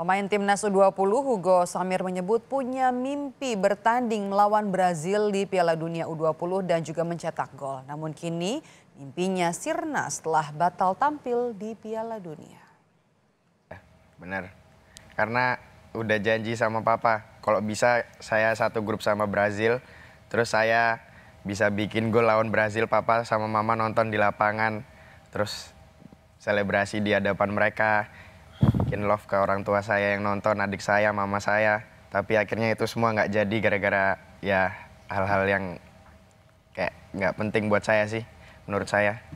Pemain timnas U20 Hugo Samir menyebut punya mimpi bertanding melawan Brazil di Piala Dunia U20 dan juga mencetak gol. Namun kini mimpinya sirna setelah batal tampil di Piala Dunia. Eh, benar, karena udah janji sama papa kalau bisa saya satu grup sama Brazil, terus saya bisa bikin gol lawan Brazil, papa sama mama nonton di lapangan, terus selebrasi di hadapan mereka In love ke orang tua saya yang nonton, adik saya, mama saya. Tapi akhirnya itu semua nggak jadi gara-gara ya hal-hal yang kayak nggak penting buat saya sih, menurut saya.